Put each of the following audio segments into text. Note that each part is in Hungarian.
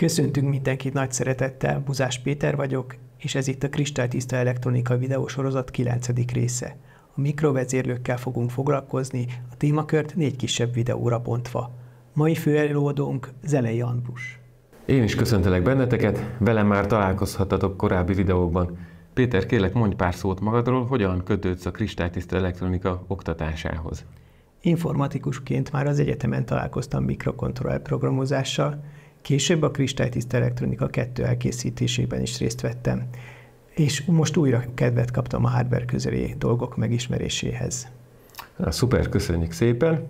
Köszöntünk mindenkit nagy szeretettel, Buzás Péter vagyok, és ez itt a Kristálytiszta Elektronika videósorozat 9. része. A mikrovezérlőkkel fogunk foglalkozni, a témakört négy kisebb videóra bontva. Mai főelőadónk Zelei Andrus. Én is köszöntelek benneteket, velem már találkozhattatok korábbi videókban. Péter, kérlek mondj pár szót magadról, hogyan kötődsz a kristálytiszta elektronika oktatásához. Informatikusként már az egyetemen találkoztam mikrokontroller programozással, Később a Kristálytiszt elektronika 2 elkészítésében is részt vettem, és most újra kedvet kaptam a hardware közeli dolgok megismeréséhez. Na, szuper, köszönjük szépen!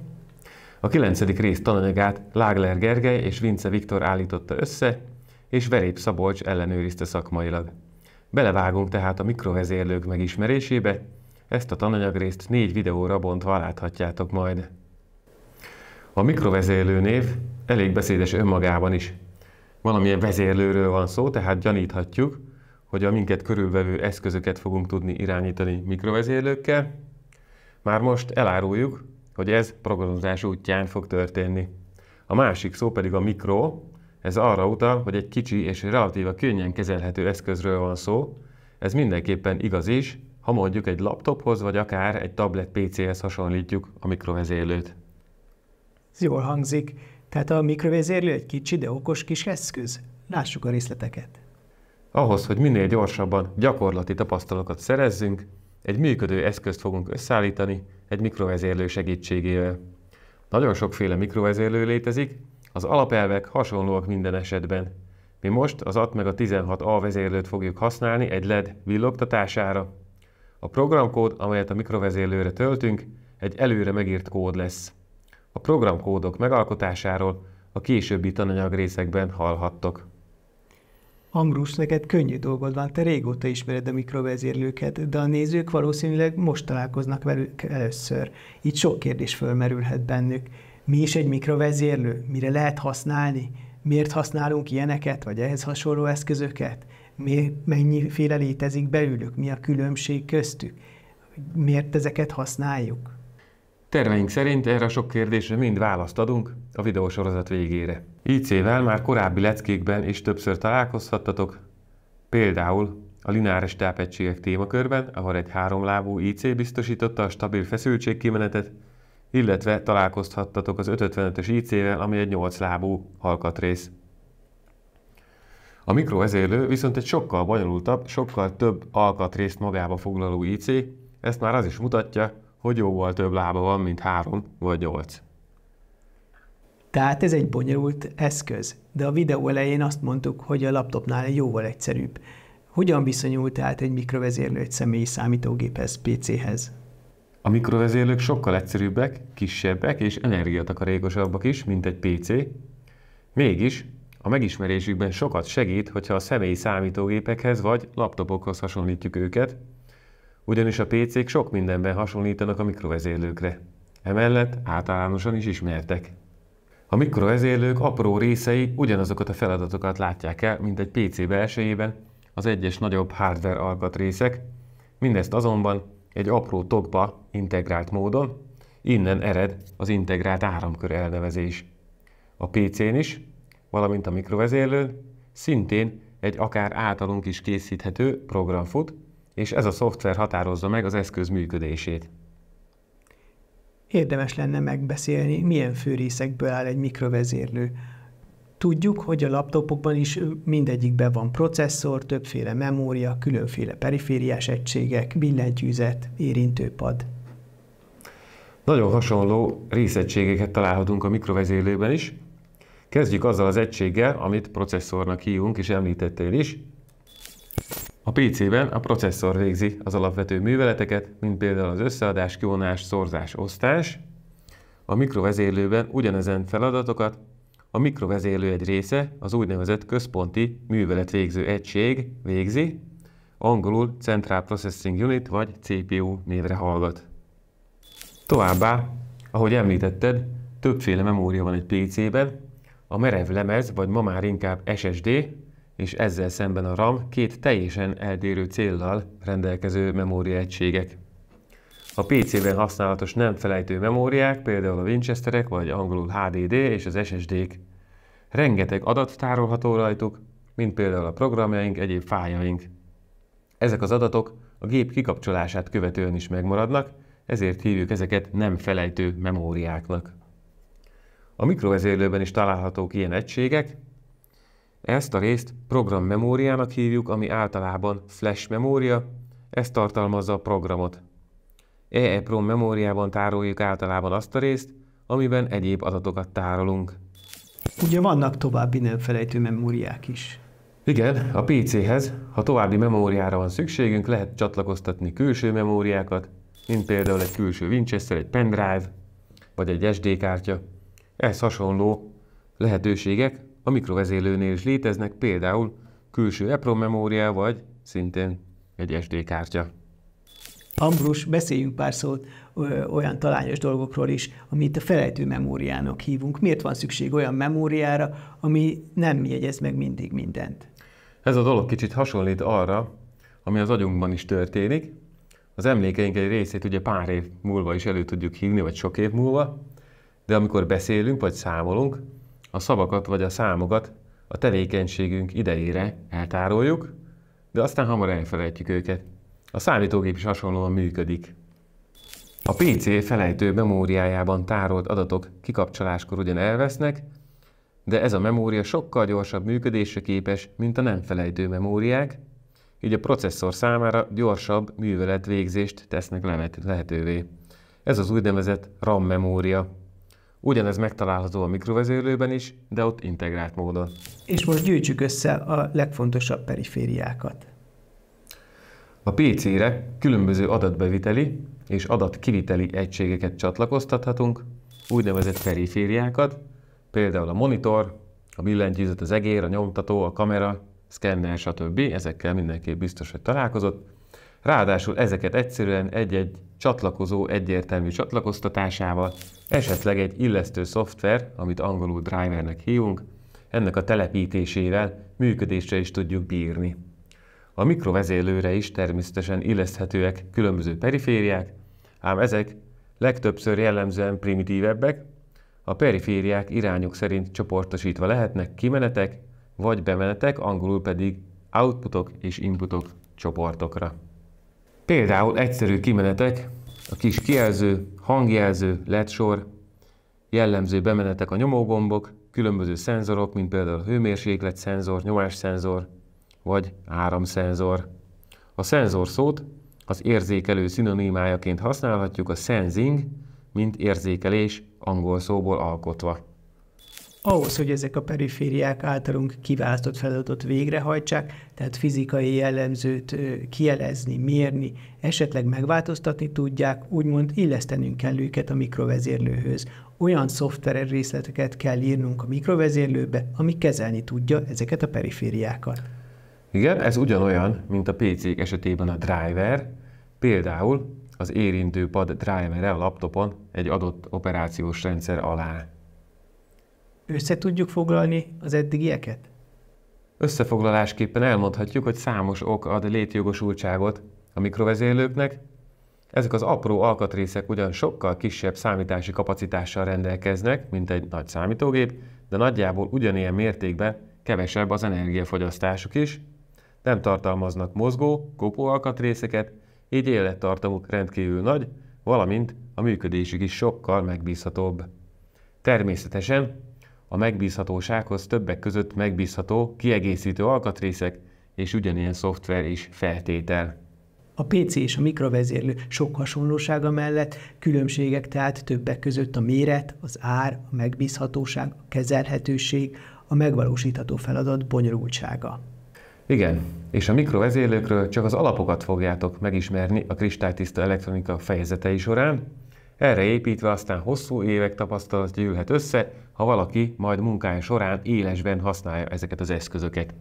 A kilencedik rész tananyagát Lágler Gergely és Vince Viktor állította össze, és Verép Szabolcs ellenőrizte szakmailag. Belevágunk tehát a mikrovezérlők megismerésébe, ezt a tananyagrészt négy videóra bontva láthatjátok majd. A mikrovezérlő név elég beszédes önmagában is. Valamilyen vezérlőről van szó, tehát gyaníthatjuk, hogy a minket körülvevő eszközöket fogunk tudni irányítani mikrovezérlőkkel. Már most eláruljuk, hogy ez programozás útján fog történni. A másik szó pedig a mikro, ez arra utal, hogy egy kicsi és relatíva könnyen kezelhető eszközről van szó. Ez mindenképpen igaz is, ha mondjuk egy laptophoz vagy akár egy tablet PC-hez hasonlítjuk a mikrovezérlőt. Ez jól hangzik. Tehát a mikrovezérlő egy kicsi, de okos kis eszköz. Lássuk a részleteket. Ahhoz, hogy minél gyorsabban gyakorlati tapasztalokat szerezzünk, egy működő eszközt fogunk összeállítani egy mikrovezérlő segítségével. Nagyon sokféle mikrovezérlő létezik, az alapelvek hasonlóak minden esetben. Mi most az AT meg a 16A vezérlőt fogjuk használni egy LED villogtatására. A programkód, amelyet a mikrovezérlőre töltünk, egy előre megírt kód lesz. A programkódok megalkotásáról a későbbi tananyag részekben hallhattok. Ambrus, neked könnyű dolgod van, te régóta ismered a mikrovezérlőket, de a nézők valószínűleg most találkoznak velük először. Így sok kérdés fölmerülhet bennük. Mi is egy mikrovezérlő? Mire lehet használni? Miért használunk ilyeneket, vagy ehhez hasonló eszközöket? Mi, mennyiféle létezik belülük? Mi a különbség köztük? Miért ezeket használjuk? Terveink szerint erre a sok kérdésre mind választ adunk a videósorozat végére. IC-vel már korábbi leckékben is többször találkozhattatok, például a lineáris tápegységek témakörben, ahol egy háromlábú IC biztosította a stabil feszültségkimenetet, illetve találkozhattatok az 555-ös IC-vel, ami egy 8 lábú alkatrész. A mikrovezérlő viszont egy sokkal bonyolultabb, sokkal több alkatrészt magába foglaló IC, ezt már az is mutatja, hogy jóval több lába van, mint három vagy nyolc. Tehát ez egy bonyolult eszköz, de a videó elején azt mondtuk, hogy a laptopnál jóval egyszerűbb. Hogyan viszonyult át egy mikrovezérlő egy személyi számítógéphez, PC-hez? A mikrovezérlők sokkal egyszerűbbek, kisebbek és energiatakarékosabbak is, mint egy PC. Mégis a megismerésükben sokat segít, hogyha a személyi számítógépekhez vagy laptopokhoz hasonlítjuk őket, ugyanis a PC-k sok mindenben hasonlítanak a mikrovezérlőkre. Emellett általánosan is ismertek. A mikrovezérlők apró részei ugyanazokat a feladatokat látják el, mint egy PC belsejében az egyes nagyobb hardware alkatrészek, mindezt azonban egy apró tokba integrált módon, innen ered az integrált áramkör elnevezés. A PC-n is, valamint a mikrovezérlőn szintén egy akár általunk is készíthető program fut, és ez a szoftver határozza meg az eszköz működését. Érdemes lenne megbeszélni, milyen főrészekből áll egy mikrovezérlő. Tudjuk, hogy a laptopokban is mindegyikben van processzor, többféle memória, különféle perifériás egységek, billentyűzet, érintőpad. Nagyon hasonló részegységeket találhatunk a mikrovezérlőben is. Kezdjük azzal az egységgel, amit processzornak hívunk, és említettél is, a PC-ben a processzor végzi az alapvető műveleteket, mint például az összeadás, kivonás, szorzás, osztás. A mikrovezérlőben ugyanezen feladatokat a mikrovezérlő egy része, az úgynevezett központi műveletvégző egység végzi, angolul Central Processing Unit vagy CPU névre hallgat. Továbbá, ahogy említetted, többféle memória van egy PC-ben, a merev lemez, vagy ma már inkább SSD, és ezzel szemben a RAM két teljesen eltérő céllal rendelkező memóriaegységek. A PC-ben használatos nem felejtő memóriák, például a Winchesterek vagy angolul HDD és az SSD-k. Rengeteg adat tárolható rajtuk, mint például a programjaink, egyéb fájaink. Ezek az adatok a gép kikapcsolását követően is megmaradnak, ezért hívjuk ezeket nem felejtő memóriáknak. A mikrovezérlőben is találhatók ilyen egységek, ezt a részt programmemóriának hívjuk, ami általában flash memória, ez tartalmazza a programot. EEPROM memóriában tároljuk általában azt a részt, amiben egyéb adatokat tárolunk. Ugye vannak további felejtő memóriák is. Igen, a PC-hez, ha további memóriára van szükségünk, lehet csatlakoztatni külső memóriákat, mint például egy külső Winchester, egy pendrive, vagy egy SD kártya. Ez hasonló lehetőségek a mikrovezélőnél is léteznek, például külső EPROM memória, vagy szintén egy SD kártya. Ambrus, beszéljünk pár szót ö, olyan talányos dolgokról is, amit a felejtő memóriának hívunk. Miért van szükség olyan memóriára, ami nem jegyez meg mindig mindent? Ez a dolog kicsit hasonlít arra, ami az agyunkban is történik. Az emlékeink egy részét ugye pár év múlva is elő tudjuk hívni, vagy sok év múlva, de amikor beszélünk, vagy számolunk, a szavakat vagy a számokat a tevékenységünk idejére eltároljuk, de aztán hamar elfelejtjük őket. A számítógép is hasonlóan működik. A PC felejtő memóriájában tárolt adatok kikapcsoláskor ugyan elvesznek, de ez a memória sokkal gyorsabb működésre képes, mint a nem felejtő memóriák, így a processzor számára gyorsabb műveletvégzést tesznek lehetővé. Ez az úgynevezett RAM memória. Ugyanez megtalálható a mikrovezérlőben is, de ott integrált módon. És most gyűjtsük össze a legfontosabb perifériákat. A PC-re különböző adatbeviteli és adatkiviteli egységeket csatlakoztathatunk, úgynevezett perifériákat, például a monitor, a billentyűzet, az egér, a nyomtató, a kamera, szkenner, stb. Ezekkel mindenképp biztos, hogy találkozott. Ráadásul ezeket egyszerűen egy-egy csatlakozó egyértelmű csatlakoztatásával, esetleg egy illesztő szoftver, amit angolul drivernek hívunk, ennek a telepítésével működésre is tudjuk bírni. A mikrovezélőre is természetesen illeszthetőek különböző perifériák, ám ezek legtöbbször jellemzően primitívebbek, a perifériák irányok szerint csoportosítva lehetnek kimenetek vagy bemenetek, angolul pedig outputok és inputok csoportokra. Például egyszerű kimenetek, a kis kijelző, hangjelző, ledsor, jellemző bemenetek a nyomógombok, különböző szenzorok, mint például hőmérséklet nyomás szenzor, vagy áramszenzor. A szenzor szót az érzékelő szinonimájaként használhatjuk a sensing, mint érzékelés angol szóból alkotva. Ahhoz, hogy ezek a perifériák általunk kiválasztott feladatot végrehajtsák, tehát fizikai jellemzőt kielezni, mérni, esetleg megváltoztatni tudják, úgymond illesztenünk kell őket a mikrovezérlőhöz. Olyan szoftveres részleteket kell írnunk a mikrovezérlőbe, ami kezelni tudja ezeket a perifériákat. Igen, ez ugyanolyan, mint a pc esetében a driver, például az érintőpad drivere a laptopon egy adott operációs rendszer alá össze tudjuk foglalni az eddigieket? Összefoglalásképpen elmondhatjuk, hogy számos ok ad létjogosultságot a mikrovezérlőknek. Ezek az apró alkatrészek ugyan sokkal kisebb számítási kapacitással rendelkeznek, mint egy nagy számítógép, de nagyjából ugyanilyen mértékben kevesebb az energiafogyasztásuk is, nem tartalmaznak mozgó, kopó alkatrészeket, így élettartamuk rendkívül nagy, valamint a működésük is sokkal megbízhatóbb. Természetesen a megbízhatósághoz többek között megbízható, kiegészítő alkatrészek és ugyanilyen szoftver is feltétel. A PC és a mikrovezérlő sok hasonlósága mellett különbségek tehát többek között a méret, az ár, a megbízhatóság, a kezelhetőség, a megvalósítható feladat bonyolultsága. Igen, és a mikrovezérlőkről csak az alapokat fogjátok megismerni a kristálytiszta elektronika fejezetei során, erre építve aztán hosszú évek tapasztalat gyűlhet össze, ha valaki majd munkája során élesben használja ezeket az eszközöket.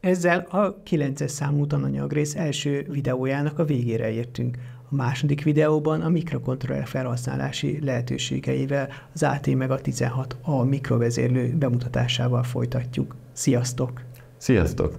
Ezzel a 9-es számú tananyagrész első videójának a végére értünk. A második videóban a mikrokontroller felhasználási lehetőségeivel az AT meg a 16A mikrovezérlő bemutatásával folytatjuk. Sziasztok! Sziasztok!